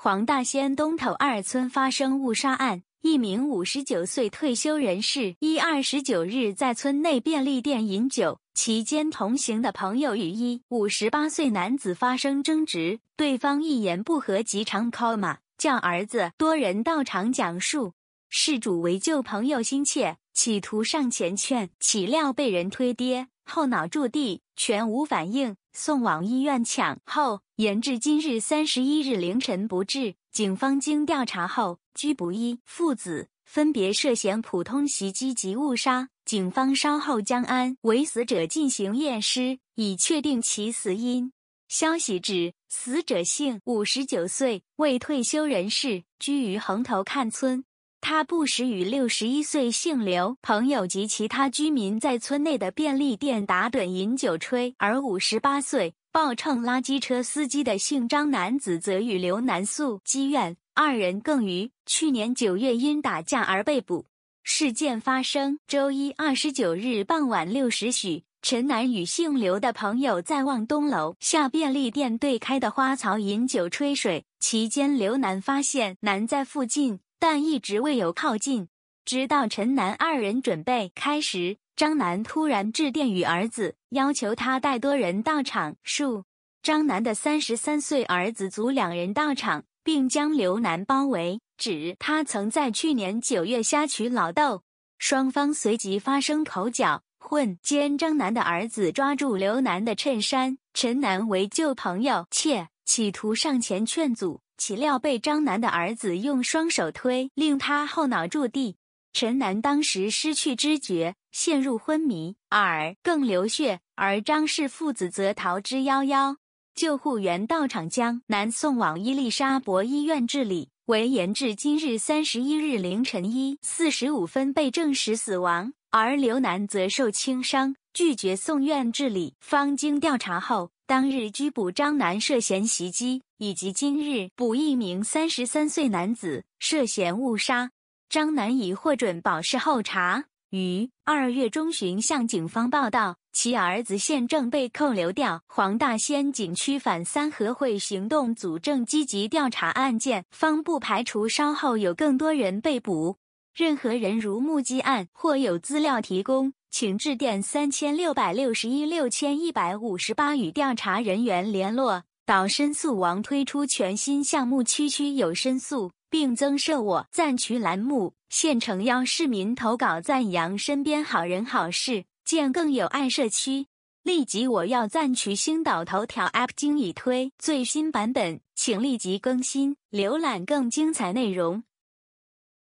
黄大仙东头二村发生误杀案，一名五十九岁退休人士，一二十九日在村内便利店饮酒期间，同行的朋友与一五十八岁男子发生争执，对方一言不合即长 l 马叫儿子，多人到场讲述，事主为救朋友心切，企图上前劝，岂料被人推跌后脑著地，全无反应。送往医院抢后，延至今日三十一日凌晨不治。警方经调查后，拘捕一父子，分别涉嫌普通袭击及误杀。警方稍后将安为死者进行验尸，以确定其死因。消息指，死者姓五十九岁，为退休人士，居于横头看村。他不时与六十一岁姓刘朋友及其他居民在村内的便利店打盹、饮酒、吹。而五十八岁暴蹭垃圾车司机的姓张男子则与刘南素积怨，二人更于去年九月因打架而被捕。事件发生周一二十九日傍晚六时许，陈楠与姓刘的朋友在望东楼下便利店对开的花槽饮酒吹水，期间刘楠发现男在附近。但一直未有靠近，直到陈南二人准备开始，张楠突然致电与儿子，要求他带多人到场。数张楠的三十三岁儿子组两人到场，并将刘楠包围，指他曾在去年九月瞎娶老豆。双方随即发生口角，混兼张楠的儿子抓住刘楠的衬衫，陈楠为旧朋友，切企图上前劝阻。岂料被张楠的儿子用双手推，令他后脑着地。陈楠当时失去知觉，陷入昏迷，耳更流血，而张氏父子则逃之夭夭。救护员到场将南送往伊丽莎伯医院治理，为延至今日三十一日凌晨一四十五分被证实死亡，而刘楠则受轻伤。拒绝送院治理。方经调查后，当日拘捕张楠涉嫌袭击，以及今日捕一名三十三岁男子涉嫌误杀。张楠已获准保释候查，于二月中旬向警方报道，其儿子现正被扣留。调黄大仙景区反三合会行动组正积极调查案件，方不排除稍后有更多人被捕。任何人如目击案或有资料提供。请致电三千六百六十一六千一百五十八与调查人员联络。岛申诉王推出全新项目“区区有申诉”，并增设“我赞许”栏目，现诚邀市民投稿赞扬身边好人好事，建更有爱社区。立即我要赞取星岛头条 App 经已推最新版本，请立即更新，浏览更精彩内容。